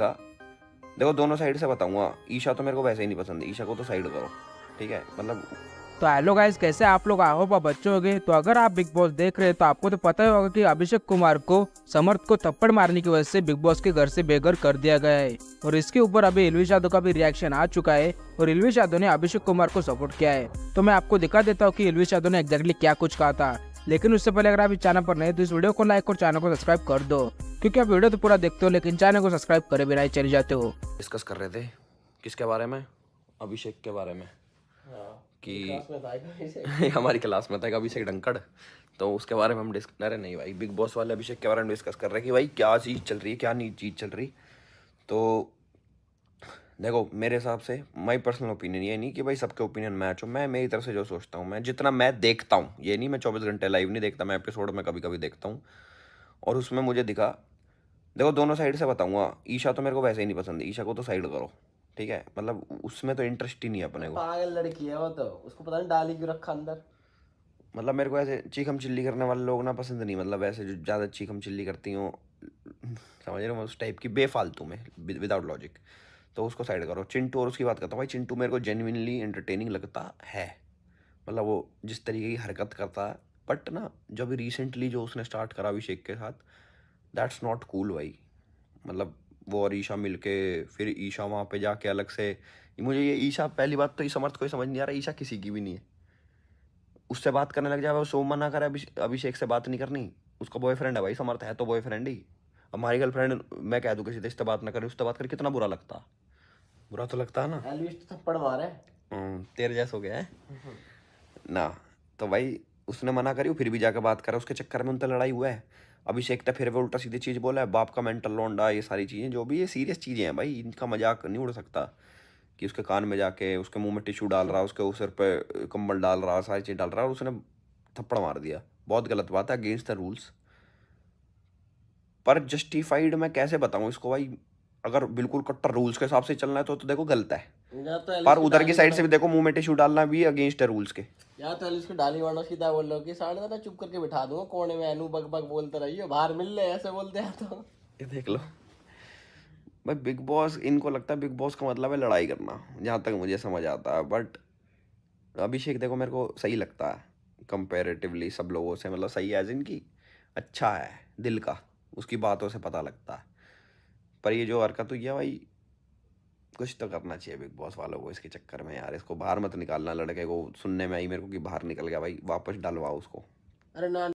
का देखो दोनों साइड से बताऊंगा ईशा तो मेरे को वैसे ही नहीं पसंद ईशा को तो साइड करो ठीक है मतलब तो हेलो गाइस कैसे आप लोग आओ पा बच्चों हो तो अगर आप बिग बॉस देख रहे हैं तो आपको तो पता ही होगा कि अभिषेक कुमार को समर्थ को थप्पड़ मारने की वजह से बिग बॉस के घर से बेघर कर दिया गया है और इसके ऊपर अभी एलविश यादव का भी रिएक्शन आ चुका है और इलवेश यादव ने अभिषेक कुमार को सपोर्ट किया है तो मैं आपको दिखा देता हूँ की इलवेश यादव ने एक्जैक्टली क्या कुछ कहा था लेकिन उससे पहले अगर आप इस चैनल पर नहीं तो इस वीडियो को लाइक और चैनल को सब्सक्राइब कर दो क्योंकि आप वीडियो तो पूरा देखते हो लेकिन चैनल को सब्सक्राइब करे बिना ही चले जाते हो डिस्कस कर रहे थे किसके बारे में अभिषेक के बारे में हाँ, कि हमारी क्लास में था अभिषेक डंकड़ तो उसके बारे में हम डिस्कस अरे नहीं भाई बिग बॉस वाले अभिषेक के बारे में डिस्कस कर रहे हैं कि भाई क्या चीज़ चल रही है क्या नहीं चीज़ चल रही तो देखो मेरे हिसाब से माई पर्सनल ओपिनियन ये नहीं कि भाई सबके ओपिनियन मैच हो मैं मेरी तरफ से जो सोचता हूँ मैं जितना मैं देखता हूँ ये नहीं मैं चौबीस घंटे लाइव नहीं देखता मैं एपिसोड में कभी कभी देखता हूँ और उसमें मुझे दिखा देखो दोनों साइड से बताऊंगा ईशा तो मेरे को वैसे ही नहीं पसंद ईशा को तो साइड करो ठीक है मतलब उसमें तो इंटरेस्ट ही नहीं है अपने को पागल लड़की है वो तो उसको पता नहीं डाली क्यों रखा अंदर मतलब मेरे को ऐसे चीखम चिल्ली करने वाले लोग ना पसंद नहीं मतलब ऐसे जो ज़्यादा चीखम चिल्ली करती हूँ समझ रहे हो उस टाइप की बेफालतू में विदाउट लॉजिक तो उसको साइड करो चिंटू और उसकी बात करता हूँ भाई चिंटू मेरे को जेनविनली एंटरटेनिंग लगता है मतलब वो जिस तरीके की हरकत करता है बट ना जब रिसेंटली जो उसने स्टार्ट करा अभिषेक के साथ दैट्स नॉट कूल भाई मतलब वो और ईशा मिलके फिर ईशा वहाँ पे जाके अलग से मुझे ये ईशा पहली बात तो ये समर्थ कोई समझ नहीं आ रहा ईशा किसी की भी नहीं है उससे बात करने लग जाए वो सो मना करे अभिषेक से बात नहीं करनी उसका बॉयफ्रेंड है भाई समर्थ है तो बॉयफ्रेंड ही हमारी गर्लफ्रेंड मैं कह दूँ किसी इससे बात ना करें उससे बात करके कितना बुरा लगता बुरा तो लगता है ना तो थप्पड़ मार है हम्म, तेरे जैसा हो गया है हम्म, हम्म। ना तो भाई उसने मना करी फिर भी जाकर बात करा उसके चक्कर में उनसे लड़ाई हुआ है अभिषेक तो फिर वो उल्टा सीधी चीज़ बोला है बाप का मेंटल लौंडा ये सारी चीज़ें जो भी ये सीरियस चीज़ें हैं भाई इनका मजाक नहीं उड़ सकता कि उसके कान में जाके उसके मुंह में टिशू डाल रहा उसके सिर पे कंबल डाल रहा सारी चीज़ डाल रहा और उसने थप्पड़ मार दिया बहुत गलत बात है अगेंस्ट द रूल्स पर जस्टिफाइड मैं कैसे बताऊँ इसको भाई अगर बिल्कुल कट्टर रूल्स के हिसाब से चलना है तो, तो देखो गलत है तो पर उधर की साइड से भी देखो मूवमेंट इशू डालना भी अगेंस्ट है रूल्स के या तो एलिस को डाली वाला सीधा बोल लो कि साढ़े दादा चुप करके बिठा दूंगा कोने में एनू बग बग बोलते रहिए बाहर मिल ले ऐसे बोलते हैं तो ये देख लो भाई बिग बॉस इनको लगता है बिग बॉस का मतलब है लड़ाई करना जहाँ तक मुझे समझ आता है बट अभिषेक देखो मेरे को सही लगता है कंपेरेटिवली सब लोगों से मतलब सही है इनकी अच्छा है दिल का उसकी बातों से पता लगता है पर ये जो हरकत तो हुई है भाई कुछ तो करना चाहिए बिग बॉस वालों को इसके चक्कर में यार इसको बाहर मत निकालना लड़के को सुनने में आई मेरे को कि बाहर निकल गया भाई वापस डलवाओ उसको अरे ना